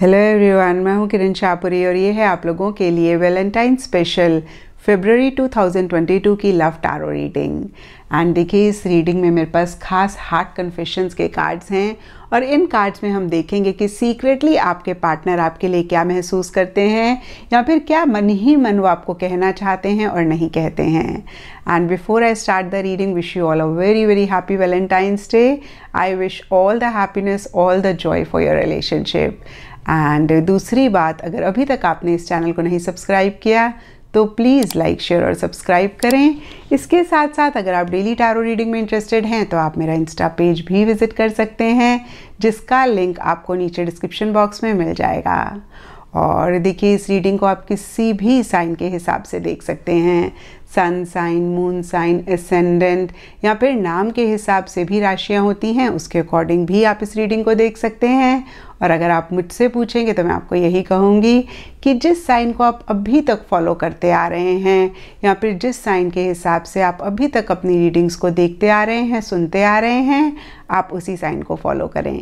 hello everyone मैं हूं किरण शाहपुरी और ये है आप लोगों के लिए वैलेंटाइन स्पेशल फेबररी 2022 की लव टारो रीडिंग एंड देखिए इस रीडिंग में मेरे पास खास हार्ट कन्फेशंस के कार्ड्स हैं और इन कार्ड्स में हम देखेंगे कि सीक्रेटली आपके पार्टनर आपके लिए क्या महसूस करते हैं या फिर क्या मन ही मन वो आपको कहना चाहते हैं और नहीं कहते हैं and before I start the reading wish you all a very very happy Valentine's day I wish all the happiness all the joy for your relationship and दूसरी बात अगर अभी तक आपने इस चैनल को नहीं सब्सक्राइब किया तो प्लीज़ लाइक शेयर और सब्सक्राइब करें इसके साथ साथ अगर आप डेली टैरो रीडिंग में इंटरेस्टेड हैं तो आप मेरा इंस्टा पेज भी विज़िट कर सकते हैं जिसका लिंक आपको नीचे डिस्क्रिप्शन बॉक्स में मिल जाएगा और देखिए इस रीडिंग को आप किसी भी साइन के हिसाब से देख सकते हैं sun sign moon sign ascendant या फिर नाम के हिसाब से भी राशियाँ होती हैं उसके अकॉर्डिंग भी आप इस रीडिंग को देख सकते हैं और अगर आप मुझसे पूछेंगे तो मैं आपको यही कहूँगी कि जिस साइन को आप अभी तक फॉलो करते आ रहे हैं या फिर जिस साइन के हिसाब से आप अभी तक अपनी रीडिंग्स को देखते आ रहे हैं सुनते आ रहे हैं आप उसी साइन को फॉलो करें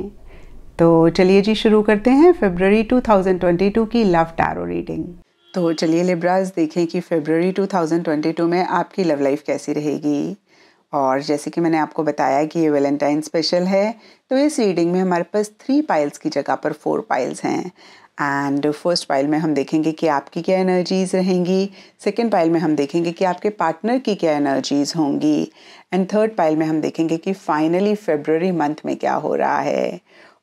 तो चलिए जी शुरू करते हैं फेबररी 2022 की लव टैरो रीडिंग तो चलिए लिब्राज देखें कि फेबररी 2022 में आपकी लव लाइफ कैसी रहेगी और जैसे कि मैंने आपको बताया कि ये वैलेंटाइन स्पेशल है तो इस रीडिंग में हमारे पास थ्री पाइल्स की जगह पर फोर पाइल्स हैं एंड फर्स्ट पाइल में हम देखेंगे कि आपकी क्या एनर्जीज़ रहेंगी सेकेंड पाइल में हम देखेंगे कि आपके पार्टनर की क्या एनर्जीज़ होंगी एंड थर्ड पाइल में हम देखेंगे कि फाइनली फेबररी मंथ में क्या हो रहा है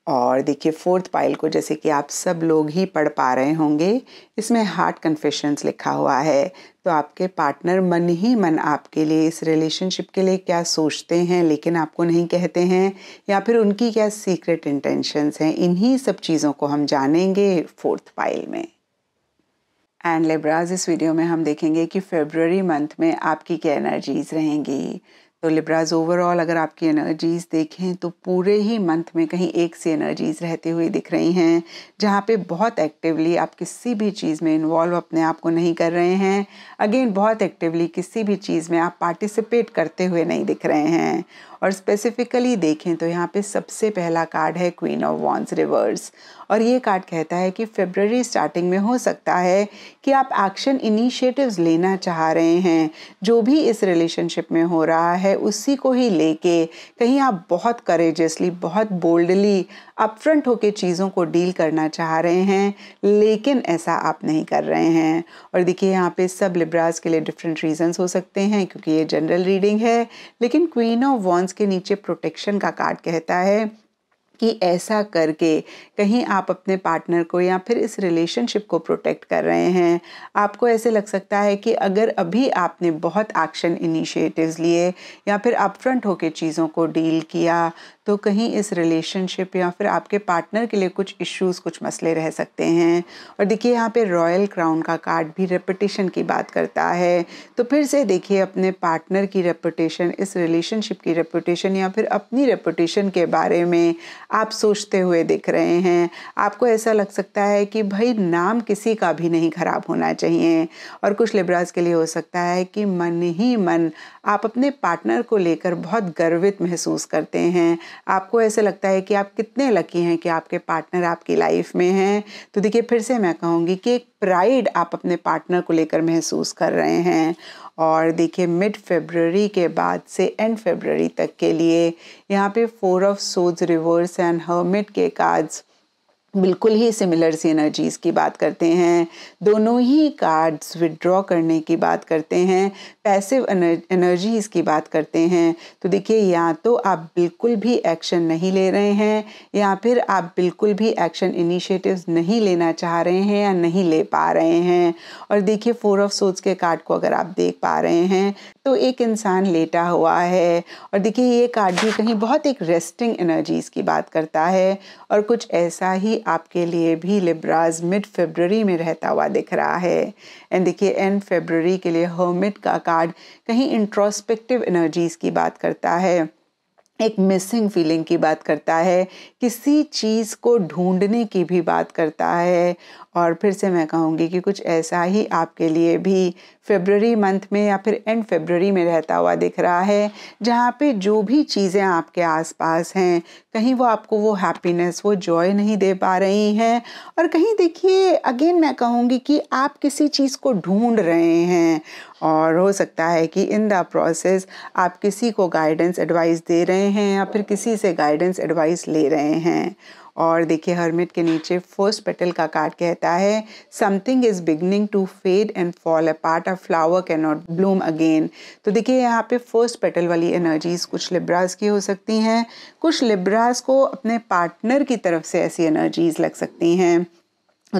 और देखिए फोर्थ पाइल को जैसे कि आप सब लोग ही पढ़ पा रहे होंगे इसमें हार्ट कन्फेशंस लिखा हुआ है तो आपके पार्टनर मन ही मन आपके लिए इस रिलेशनशिप के लिए क्या सोचते हैं लेकिन आपको नहीं कहते हैं या फिर उनकी क्या सीक्रेट इंटेंशंस हैं इन्हीं सब चीज़ों को हम जानेंगे फोर्थ पाइल में एंड लेब्राज इस वीडियो में हम देखेंगे कि फेबररी मंथ में आपकी क्या एनर्जीज़ रहेंगी तो लिब्राज ओवरऑल अगर आपकी एनर्जीज़ देखें तो पूरे ही मंथ में कहीं एक सी एनर्जीज़ रहती हुई दिख रही हैं जहाँ पे बहुत एक्टिवली आप किसी भी चीज़ में इन्वॉल्व अपने आप को नहीं कर रहे हैं अगेन बहुत एक्टिवली किसी भी चीज़ में आप पार्टिसिपेट करते हुए नहीं दिख रहे हैं और स्पेसिफिकली देखें तो यहाँ पे सबसे पहला कार्ड है क्वीन ऑफ वॉन्स रिवर्स और ये कार्ड कहता है कि फेबररी स्टार्टिंग में हो सकता है कि आप एक्शन इनिशिएटिव्स लेना चाह रहे हैं जो भी इस रिलेशनशिप में हो रहा है उसी को ही लेके कहीं आप बहुत करेजसली बहुत बोल्डली अपफ्रंट होके चीज़ों को डील करना चाह रहे हैं लेकिन ऐसा आप नहीं कर रहे हैं और देखिए यहाँ पे सब लिब्रास के लिए डिफरेंट रीजंस हो सकते हैं क्योंकि ये जनरल रीडिंग है लेकिन क्वीन ऑफ वॉन्स के नीचे प्रोटेक्शन का कार्ड कहता है कि ऐसा करके कहीं आप अपने पार्टनर को या फिर इस रिलेशनशिप को प्रोटेक्ट कर रहे हैं आपको ऐसे लग सकता है कि अगर अभी आपने बहुत एक्शन इनिशिएटिव्स लिए या फिर अपफ्रंट होकर चीज़ों को डील किया तो कहीं इस रिलेशनशिप या फिर आपके पार्टनर के लिए कुछ इश्यूज कुछ मसले रह सकते हैं और देखिए यहाँ पे रॉयल क्राउन का कार्ड भी रेपटेशन की बात करता है तो फिर से देखिए अपने पार्टनर की रेपटेशन इस रिलेशनशिप की रेपटेशन या फिर अपनी रेपुटेशन के बारे में आप सोचते हुए दिख रहे हैं आपको ऐसा लग सकता है कि भाई नाम किसी का भी नहीं ख़राब होना चाहिए और कुछ लिब्राज के लिए हो सकता है कि मन ही मन आप अपने पार्टनर को लेकर बहुत गर्वित महसूस करते हैं आपको ऐसा लगता है कि आप कितने लकी हैं कि आपके पार्टनर आपकी लाइफ में हैं तो देखिए फिर से मैं कहूँगी कि एक प्राइड आप अपने पार्टनर को लेकर महसूस कर रहे हैं और देखिए मिड फेबररी के बाद से एंड फेबररी तक के लिए यहाँ पे फोर ऑफ सोज रिवर्स एंड हर्मिट के कार्ड्स बिल्कुल ही सिमिलर सी एनर्जीज की बात करते हैं दोनों ही कार्ड्स विड्रॉ करने की बात करते हैं पैसिव एनर्जीज़ की बात करते हैं तो देखिए या तो आप बिल्कुल भी एक्शन नहीं ले रहे हैं या फिर आप बिल्कुल भी एक्शन इनिशिएटिव्स नहीं लेना चाह रहे हैं या नहीं ले पा रहे हैं और देखिए फोर ऑफ सोच के कार्ड को अगर आप देख पा रहे हैं तो एक इंसान लेटा हुआ है और देखिए ये कार्ड भी कहीं बहुत एक रेस्टिंग एनर्जीज़ की बात करता है और कुछ ऐसा ही आपके लिए भी लिब्राज मिड फेबररी में रहता हुआ दिख रहा है एंड देखिए एंड फेब्रवरी के लिए हर्मिट का कार्ड कहीं इंट्रोस्पेक्टिव एनर्जीज की बात करता है एक मिसिंग फीलिंग की बात करता है किसी चीज़ को ढूंढने की भी बात करता है और फिर से मैं कहूँगी कि कुछ ऐसा ही आपके लिए भी फेबररी मंथ में या फिर एंड फेबररी में रहता हुआ दिख रहा है जहाँ पे जो भी चीज़ें आपके आसपास हैं कहीं वो आपको वो हैप्पीनेस वो जॉय नहीं दे पा रही हैं और कहीं देखिए अगेन मैं कहूँगी कि आप किसी चीज़ को ढूंढ रहे हैं और हो सकता है कि इन द प्रोसेस आप किसी को गाइडेंस एडवाइस दे रहे हैं या फिर किसी से गाइडेंस एडवाइस ले रहे हैं और देखिए हर्मिट के नीचे फर्स्ट पेटल का कार्ड कहता है something is beginning to fade and fall a part of flower can not bloom again तो देखिए यहाँ पे फर्स्ट पेटल वाली एनर्जीज कुछ लिब्रास की हो सकती हैं कुछ लिब्रास को अपने पार्टनर की तरफ से ऐसी एनर्जीज लग सकती हैं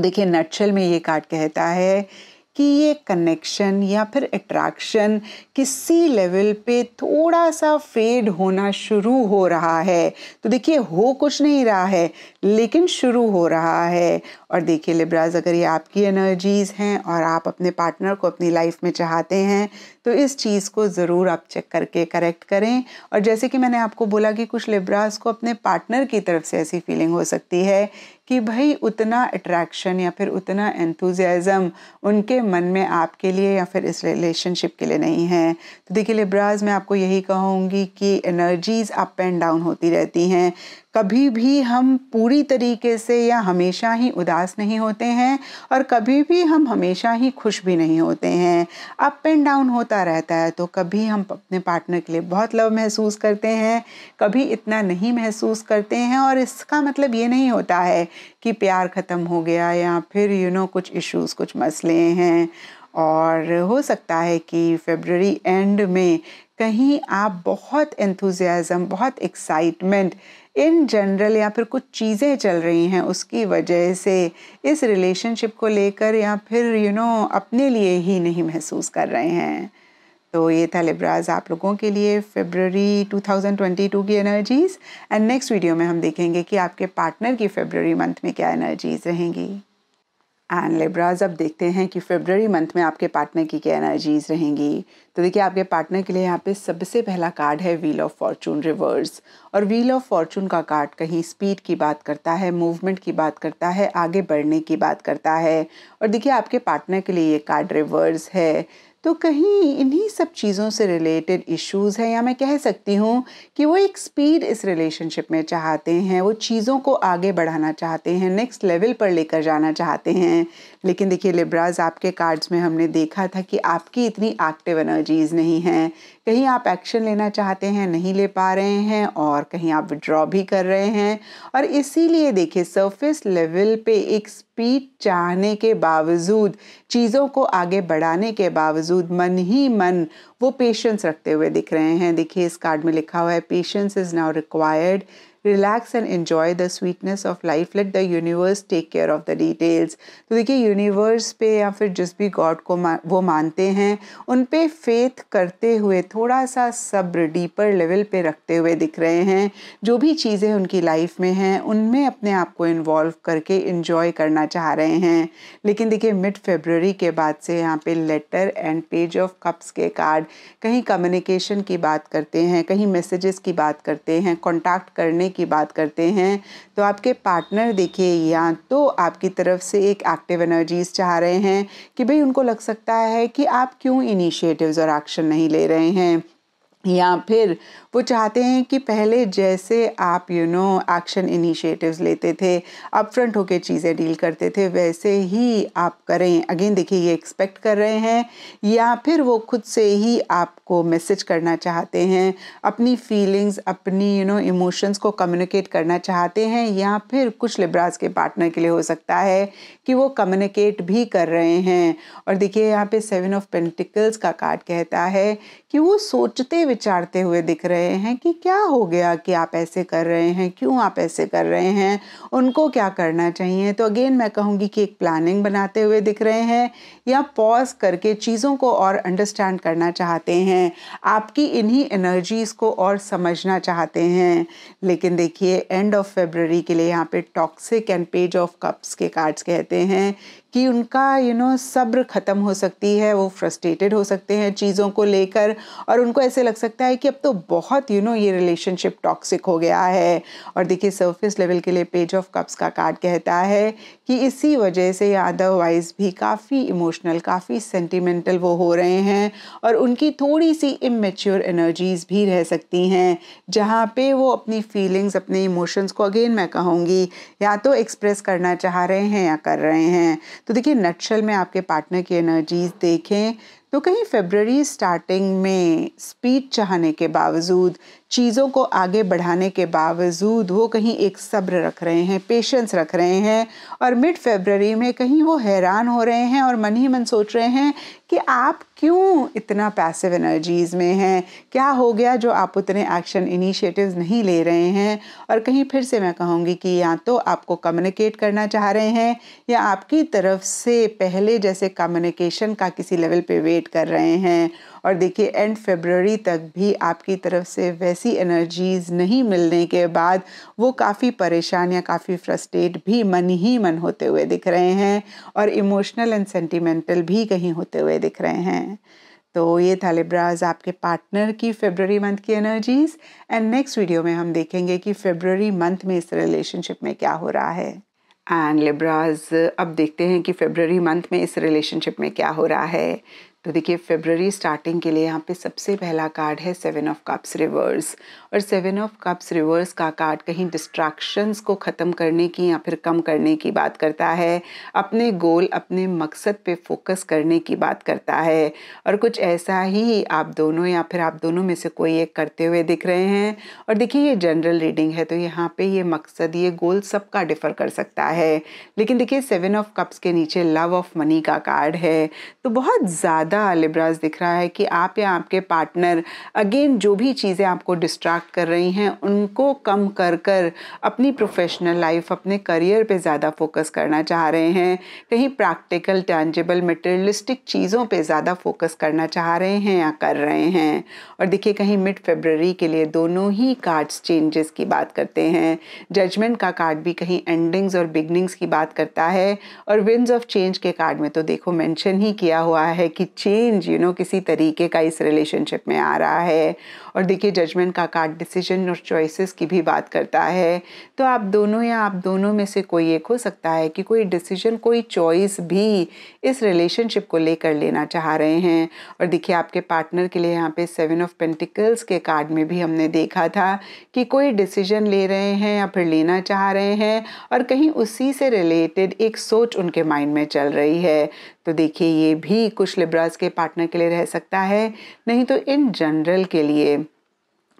देखिए नटशल में ये कार्ड कहता है कि ये कनेक्शन या फिर अट्रैक्शन किसी लेवल पे थोड़ा सा फेड होना शुरू हो रहा है तो देखिए हो कुछ नहीं रहा है लेकिन शुरू हो रहा है और देखिए लिब्राज अगर ये आपकी एनर्जीज़ हैं और आप अपने पार्टनर को अपनी लाइफ में चाहते हैं तो इस चीज़ को ज़रूर आप चेक करके करेक्ट करें और जैसे कि मैंने आपको बोला कि कुछ लिब्राज को अपने पार्टनर की तरफ से ऐसी फीलिंग हो सकती है कि भाई उतना अट्रैक्शन या फिर उतना एंथुजियाज़म उनके मन में आपके लिए या फिर इस रिलेशनशिप के लिए नहीं है तो देखिए लिब्राज मैं आपको यही कहूँगी कि एनर्जीज़ अप एंड डाउन होती रहती हैं कभी भी हम पूरी तरीके से या हमेशा ही उदास नहीं होते हैं और कभी भी हम हमेशा ही खुश भी नहीं होते हैं अप एंड डाउन होता रहता है तो कभी हम अपने पार्टनर के लिए बहुत लव महसूस करते हैं कभी इतना नहीं महसूस करते हैं और इसका मतलब ये नहीं होता है कि प्यार ख़त्म हो गया या फिर यू you नो know, कुछ इश्यूज़ कुछ मसले हैं और हो सकता है कि फेबररी एंड में कहीं आप बहुत एंथुजियाज़म बहुत एक्साइटमेंट इन जनरल या फिर कुछ चीज़ें चल रही हैं उसकी वजह से इस रिलेशनशिप को लेकर या फिर यू you नो know, अपने लिए ही नहीं महसूस कर रहे हैं तो ये था लिब्राज आप लोगों के लिए फेबररी 2022 की एनर्जीज़ एंड नेक्स्ट वीडियो में हम देखेंगे कि आपके पार्टनर की फेबररी मंथ में क्या एनर्जीज़ रहेंगी एंड लिब्राज अब देखते हैं कि फेबररी मंथ में आपके पार्टनर की क्या एनर्जीज़ रहेंगी तो देखिए आपके पार्टनर के लिए यहाँ पे सबसे पहला कार्ड है व्हील ऑफ फॉर्चून रिवर्स और व्हील ऑफ फॉर्चून का कार्ड कहीं स्पीड की बात करता है मूवमेंट की बात करता है आगे बढ़ने की बात करता है और देखिए आपके पार्टनर के लिए ये कार्ड रिवर्स है तो कहीं इन्हीं सब चीज़ों से रिलेटेड इश्यूज हैं या मैं कह सकती हूँ कि वो एक स्पीड इस रिलेशनशिप में चाहते हैं वो चीज़ों को आगे बढ़ाना चाहते हैं नेक्स्ट लेवल पर लेकर जाना चाहते हैं लेकिन देखिए लिब्राज आपके कार्ड्स में हमने देखा था कि आपकी इतनी एक्टिव एनर्जीज़ नहीं हैं कहीं आप एक्शन लेना चाहते हैं नहीं ले पा रहे हैं और कहीं आप विड्रॉ भी कर रहे हैं और इसीलिए देखिए सरफेस लेवल पे एक स्पीड चाहने के बावजूद चीज़ों को आगे बढ़ाने के बावजूद मन ही मन वो पेशेंस रखते हुए दिख रहे हैं देखिए इस कार्ड में लिखा हुआ है patience is now required relax and enjoy the sweetness of life let the universe take care of the details तो देखिए यूनिवर्स पे या फिर जिस भी गॉड को मा, वो मानते हैं उन पे फेथ करते हुए थोड़ा सा सब्र डीपर लेवल पे रखते हुए दिख रहे हैं जो भी चीज़ें उनकी लाइफ में हैं उनमें अपने आप को इन्वॉल्व करके इन्जॉय करना चाह रहे हैं लेकिन देखिए मिड फेबररी के बाद से यहाँ पे letter and page of cups के कार्ड कहीं कम्युनिकेशन की बात करते हैं कहीं मैसेजेस की बात करते हैं कॉन्टैक्ट करने की बात करते हैं तो आपके पार्टनर देखिए या तो आपकी तरफ से एक एक्टिव एनर्जीज चाह रहे हैं कि भाई उनको लग सकता है कि आप क्यों इनिशिएटिव्स और एक्शन नहीं ले रहे हैं या फिर वो चाहते हैं कि पहले जैसे आप यू नो एक्शन इनिशिएटिव्स लेते थे अप फ्रंट होकर चीज़ें डील करते थे वैसे ही आप करें अगेन देखिए ये एक्सपेक्ट कर रहे हैं या फिर वो खुद से ही आपको मैसेज करना चाहते हैं अपनी फीलिंग्स अपनी यू नो इमोशंस को कम्युनिकेट करना चाहते हैं या फिर कुछ लिब्रास के पार्टनर के लिए हो सकता है कि वो कम्युनिकेट भी कर रहे हैं और देखिए यहाँ पे सेवन ऑफ पेंटिकल्स का कार्ड कहता है कि वो सोचते विचारते हुए दिख रहे हैं कि क्या हो गया कि आप ऐसे कर रहे हैं क्यों आप ऐसे कर रहे हैं उनको क्या करना चाहिए तो अगेन मैं कहूँगी कि एक प्लानिंग बनाते हुए दिख रहे हैं या पॉज करके चीज़ों को और अंडरस्टैंड करना चाहते हैं आपकी इन्हीं एनर्जीज़ को और समझना चाहते हैं लेकिन देखिए एंड ऑफ फेबररी के लिए यहाँ पे toxic and page of cups के कार्ड्स कहते हैं कि उनका यू you नो know, सब्र ख़त्म हो सकती है वो फ्रस्ट्रेटेड हो सकते हैं चीज़ों को लेकर और उनको ऐसे लग सकता है कि अब तो बहुत यू you नो know, ये रिलेशनशिप टॉक्सिक हो गया है और देखिए सरफेस लेवल के लिए पेज ऑफ कप्स का कार्ड कहता है कि इसी वजह से या अदरवाइज़ भी काफ़ी इमोशनल काफ़ी सेंटिमेंटल वो हो रहे हैं और उनकी थोड़ी सी इमेच्योर एनर्जीज़ भी रह सकती हैं जहाँ पे वो अपनी फीलिंग्स अपने इमोशंस को अगेन मैं कहूँगी या तो एक्सप्रेस करना चाह रहे हैं या कर रहे हैं तो देखिए नक्शल में आपके पार्टनर की एनर्जीज़ देखें तो कहीं फेबररी स्टार्टिंग में स्पीड चाहने के बावजूद चीज़ों को आगे बढ़ाने के बावजूद वो कहीं एक सब्र रख रहे हैं पेशेंस रख रहे हैं और मिड फेबररी में कहीं वो हैरान हो रहे हैं और मन ही मन सोच रहे हैं कि आप क्यों इतना पैसिव एनर्जीज़ में हैं क्या हो गया जो आप उतने एक्शन इनिशिएटिव्स नहीं ले रहे हैं और कहीं फिर से मैं कहूँगी कि या तो आपको कम्युनिकेट करना चाह रहे हैं या आपकी तरफ से पहले जैसे कम्युनिकेशन का किसी लेवल पे वेट कर रहे हैं और देखिए एंड फेबररी तक भी आपकी तरफ से वैसी एनर्जीज़ नहीं मिलने के बाद वो काफ़ी परेशान या काफ़ी फ्रस्ट्रेट भी मन ही मन होते हुए दिख रहे हैं और इमोशनल एंड सेंटिमेंटल भी कहीं होते हुए दिख रहे हैं तो ये था लिब्राज आपके पार्टनर की फेबररी मंथ की एनर्जीज एंड नेक्स्ट वीडियो में हम देखेंगे कि फेबररी मंथ में इस रिलेशनशिप में क्या हो रहा है एंड लिब्राज अब देखते हैं कि फेबररी मंथ में इस रिलेशनशिप में क्या हो रहा है तो देखिए फेबररी स्टार्टिंग के लिए यहाँ पे सबसे पहला कार्ड है सेवन ऑफ कप्स रिवर्स और सेवन ऑफ कप्स रिवर्स का कार्ड कहीं डिस्ट्रैक्शंस को ख़त्म करने की या फिर कम करने की बात करता है अपने गोल अपने मकसद पे फोकस करने की बात करता है और कुछ ऐसा ही आप दोनों या फिर आप दोनों में से कोई एक करते हुए दिख रहे हैं और देखिए ये जनरल रीडिंग है तो यहाँ पर ये मकसद ये गोल सबका डिफ़र कर सकता है लेकिन देखिए सेवन ऑफ कप्स के नीचे लव ऑफ मनी का कार्ड है तो बहुत ज़्यादा ज़्यादा लिब्राज दिख रहा है कि आप या आपके पार्टनर अगेन जो भी चीज़ें आपको डिस्ट्रैक्ट कर रही हैं उनको कम कर कर अपनी प्रोफेशनल लाइफ अपने करियर पे ज़्यादा फोकस करना चाह रहे हैं कहीं प्रैक्टिकल टैंजेबल मटेरियलिस्टिक चीज़ों पे ज़्यादा फोकस करना चाह रहे हैं या कर रहे हैं और देखिए कहीं मिड फेबररी के लिए दोनों ही कार्ड्स चेंजेस की बात करते हैं जजमेंट का कार्ड भी कहीं एंडिंग्स और बिगनिंग्स की बात करता है और विंड्स ऑफ चेंज के कार्ड में तो देखो मैंशन ही किया हुआ है कि चेंज यू नो किसी तरीके का इस रिलेशनशिप में आ रहा है और देखिए जजमेंट का कार्ड डिसीजन और चॉइसेस की भी बात करता है तो आप दोनों या आप दोनों में से कोई एक हो सकता है कि कोई डिसीजन कोई चॉइस भी इस रिलेशनशिप को लेकर लेना चाह रहे हैं और देखिए आपके पार्टनर के लिए यहाँ पे सेवन ऑफ पेंटिकल्स के कार्ड में भी हमने देखा था कि कोई डिसीजन ले रहे हैं या फिर लेना चाह रहे हैं और कहीं उसी से रिलेटेड एक सोच उनके माइंड में चल रही है तो देखिए ये भी कुछ लिब्रास के पार्टनर के लिए रह सकता है नहीं तो इन जनरल के लिए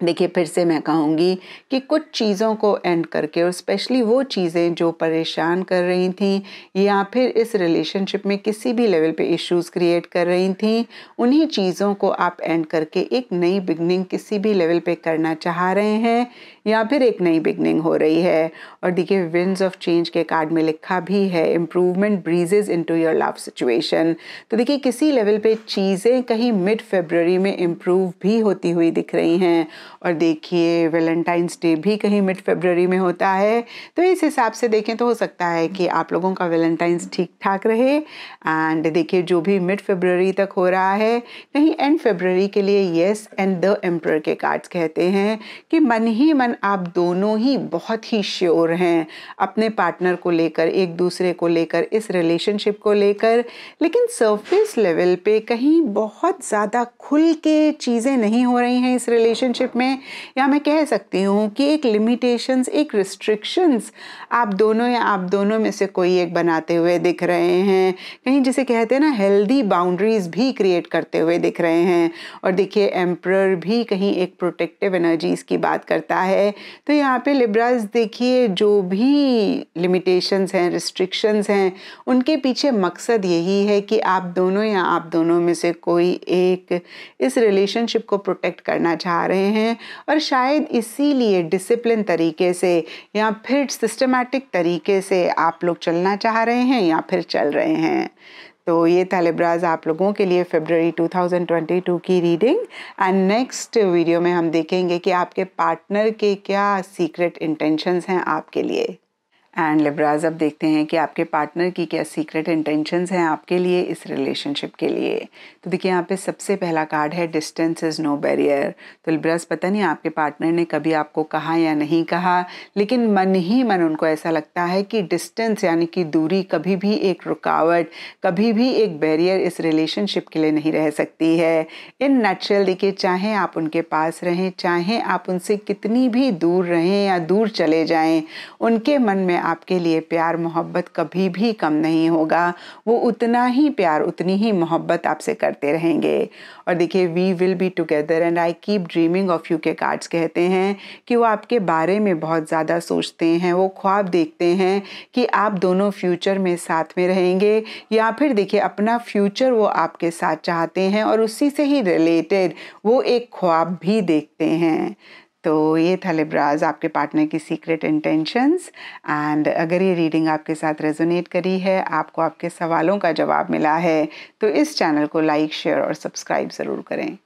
देखिए फिर से मैं कहूँगी कि कुछ चीज़ों को एंड करके और स्पेशली वो चीज़ें जो परेशान कर रही थी या फिर इस रिलेशनशिप में किसी भी लेवल पे इश्यूज क्रिएट कर रही थी उन्हीं चीज़ों को आप एंड करके एक नई बिगनिंग किसी भी लेवल पे करना चाह रहे हैं या फिर एक नई बिगनिंग हो रही है और देखिए विंस ऑफ चेंज के कार्ड में लिखा भी है improvement breezes into your love situation तो देखिए किसी लेवल पर चीज़ें कहीं मिड फेबररी में इम्प्रूव भी होती हुई दिख रही हैं और देखिए वेलेंटाइंस डे भी कहीं मिड फेबररी में होता है तो इस हिसाब से देखें तो हो सकता है कि आप लोगों का वेलेंटाइंस ठीक ठाक रहे एंड देखिए जो भी मिड फेबररी तक हो रहा है कहीं एंड फेबररी के लिए येस एंड द एम्प्रर के कार्ड्स कहते हैं कि मन ही मन आप दोनों ही बहुत ही श्योर हैं अपने पार्टनर को लेकर एक दूसरे को लेकर इस रिलेशनशिप को लेकर लेकिन सरफेस लेवल पे कहीं बहुत ज़्यादा खुल के चीज़ें नहीं हो रही हैं इस रिलेशनशिप में में या मैं कह सकती हूँ कि एक लिमिटेशंस एक रिस्ट्रिक्शंस आप दोनों या आप दोनों में से कोई एक बनाते हुए दिख रहे हैं कहीं जिसे कहते हैं ना हेल्दी बाउंड्रीज भी क्रिएट करते हुए दिख रहे हैं और देखिए एम्प्रर भी कहीं एक प्रोटेक्टिव एनर्जीज़ की बात करता है तो यहाँ पे लिब्राज देखिए जो भी लिमिटेशंस हैं रिस्ट्रिक्शंस हैं उनके पीछे मकसद यही है कि आप दोनों या आप दोनों में से कोई एक इस रिलेशनशिप को प्रोटेक्ट करना चाह रहे हैं हैं और शायद इसीलिए डिसिप्लिन तरीके से या फिर सिस्टमेटिक तरीके से आप लोग चलना चाह रहे हैं या फिर चल रहे हैं तो ये था आप लोगों के लिए फेबररी 2022 की रीडिंग एंड नेक्स्ट वीडियो में हम देखेंगे कि आपके पार्टनर के क्या सीक्रेट इंटेंशंस हैं आपके लिए एंड लिब्राज अब देखते हैं कि आपके पार्टनर की क्या सीक्रेट इंटेंशंस हैं आपके लिए इस रिलेशनशिप के लिए तो देखिए यहाँ पे सबसे पहला कार्ड है डिस्टेंस इज़ नो बैरियर तो लिब्राज पता नहीं आपके पार्टनर ने कभी आपको कहा या नहीं कहा लेकिन मन ही मन उनको ऐसा लगता है कि डिस्टेंस यानी कि दूरी कभी भी एक रुकावट कभी भी एक बैरियर इस रिलेशनशिप के लिए नहीं रह सकती है इन नेचुरल देखिए चाहे आप उनके पास रहें चाहे आप उनसे कितनी भी दूर रहें या दूर चले जाएँ उनके मन में आपके लिए प्यार मोहब्बत कभी भी कम नहीं होगा वो उतना ही प्यार उतनी ही मोहब्बत आपसे करते रहेंगे और देखिए we will be together and I keep dreaming of you के कार्ड्स कहते हैं कि वो आपके बारे में बहुत ज़्यादा सोचते हैं वो ख्वाब देखते हैं कि आप दोनों फ्यूचर में साथ में रहेंगे या फिर देखिए अपना फ्यूचर वो आपके साथ चाहते हैं और उसी से ही रिलेटेड वो एक ख्वाब भी देखते हैं तो ये था लिब्राज आपके पार्टनर की सीक्रेट इंटेंशंस एंड अगर ये रीडिंग आपके साथ रेजोनेट करी है आपको आपके सवालों का जवाब मिला है तो इस चैनल को लाइक शेयर और सब्सक्राइब ज़रूर करें